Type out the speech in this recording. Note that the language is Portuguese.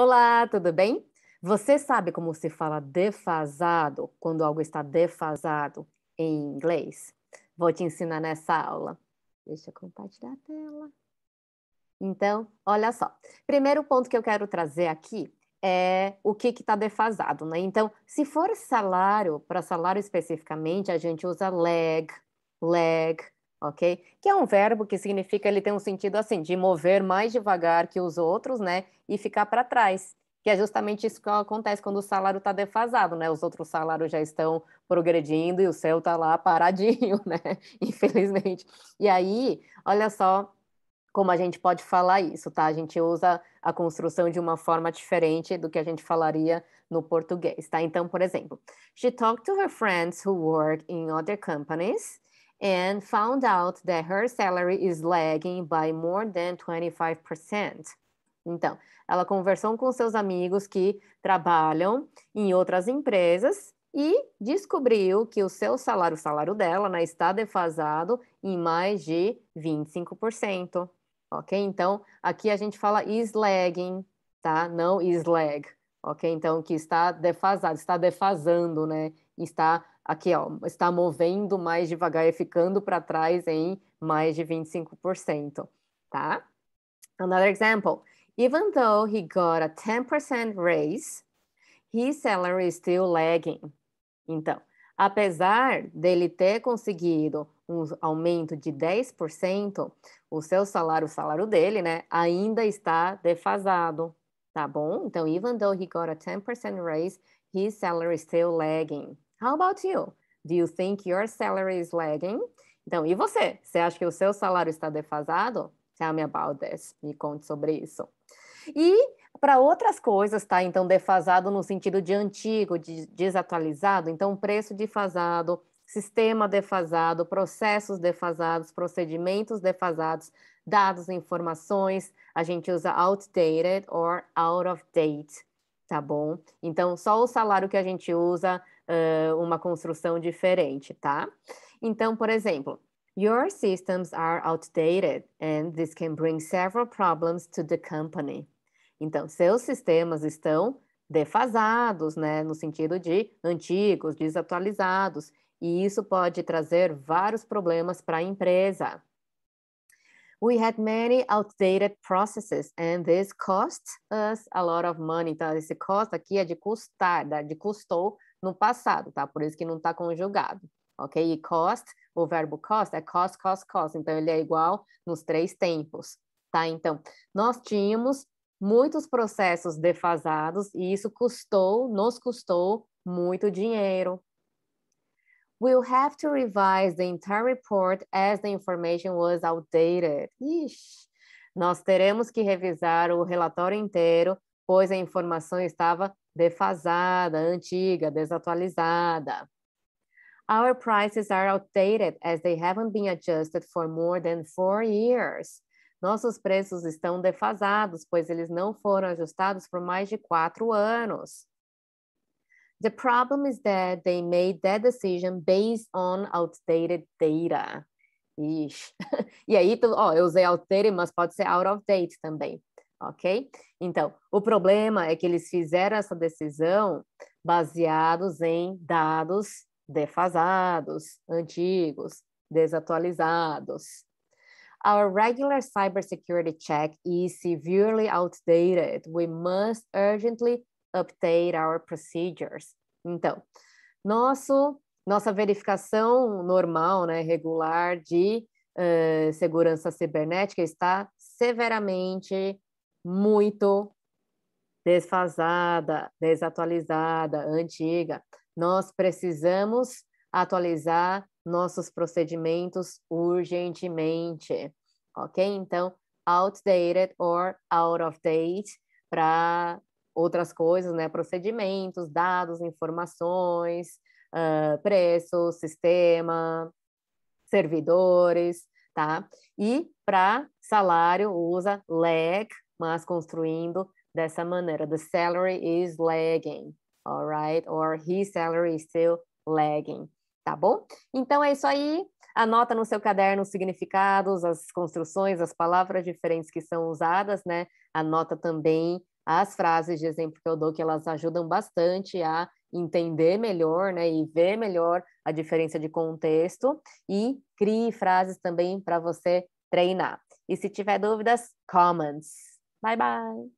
Olá, tudo bem? Você sabe como se fala defasado quando algo está defasado em inglês? Vou te ensinar nessa aula. Deixa eu compartilhar a tela. Então, olha só. Primeiro ponto que eu quero trazer aqui é o que está defasado, né? Então, se for salário, para salário especificamente, a gente usa lag, lag, ok? Que é um verbo que significa ele tem um sentido assim de mover mais devagar que os outros, né? E ficar para trás. Que é justamente isso que acontece quando o salário está defasado, né? Os outros salários já estão progredindo e o seu está lá paradinho, né? Infelizmente. E aí, olha só como a gente pode falar isso, tá? A gente usa a construção de uma forma diferente do que a gente falaria no português, tá? Então, por exemplo, she talked to her friends who work in other companies and found out that her salary is lagging by more than 25%. Então, ela conversou com seus amigos que trabalham em outras empresas e descobriu que o seu salário, o salário dela, né, está defasado em mais de 25%. Ok? Então, aqui a gente fala is lagging, tá? Não is lag. Ok? Então, que está defasado, está defasando, né? Está aqui ó, está movendo mais devagar e ficando para trás em mais de 25%, tá? Another example, even though he got a 10% raise, his salary is still lagging. Então, apesar dele ter conseguido um aumento de 10%, o seu salário, o salário dele, né, ainda está defasado, tá bom? Então, even though he got a 10% raise, his salary is still lagging. How about you? Do you think your salary is lagging? Então, e você? Você acha que o seu salário está defasado? Tell me about this. Me conte sobre isso. E para outras coisas, tá? Então, defasado no sentido de antigo, de desatualizado. Então, preço defasado, sistema defasado, processos defasados, procedimentos defasados, dados, informações. A gente usa outdated or out of date Tá bom? Então, só o salário que a gente usa uh, uma construção diferente, tá? Então, por exemplo, Your systems are outdated and this can bring several problems to the company. Então, seus sistemas estão defasados, né, no sentido de antigos, desatualizados, e isso pode trazer vários problemas para a empresa we had many outdated processes and this cost us a lot of money. Então, esse cost aqui é de custar, de custou no passado, tá? Por isso que não está conjugado, ok? E cost, o verbo cost é cost, cost, cost. Então, ele é igual nos três tempos, tá? Então, nós tínhamos muitos processos defasados e isso custou, nos custou muito dinheiro, We'll have to revise the entire report as the information was outdated. Ixi, nós teremos que revisar o relatório inteiro, pois a informação estava defasada, antiga, desatualizada. Our prices are outdated as they haven't been adjusted for more than four years. Nossos preços estão defasados, pois eles não foram ajustados por mais de quatro anos. The problem is that they made that decision based on outdated data. Ixi. e aí, ó, eu usei outdated, mas pode ser out of date também, ok? Então, o problema é que eles fizeram essa decisão baseados em dados defasados, antigos, desatualizados. Our regular cybersecurity check is severely outdated. We must urgently update our procedures. Então, nosso, nossa verificação normal, né, regular de uh, segurança cibernética está severamente muito desfasada, desatualizada, antiga. Nós precisamos atualizar nossos procedimentos urgentemente, ok? Então, outdated or out of date para outras coisas, né? Procedimentos, dados, informações, uh, preço, sistema, servidores, tá? E para salário usa lag, mas construindo dessa maneira. The salary is lagging, alright? Or his salary is still lagging, tá bom? Então é isso aí. Anota no seu caderno os significados, as construções, as palavras diferentes que são usadas, né? Anota também as frases de exemplo que eu dou, que elas ajudam bastante a entender melhor, né, e ver melhor a diferença de contexto e crie frases também para você treinar. E se tiver dúvidas, comments. Bye bye.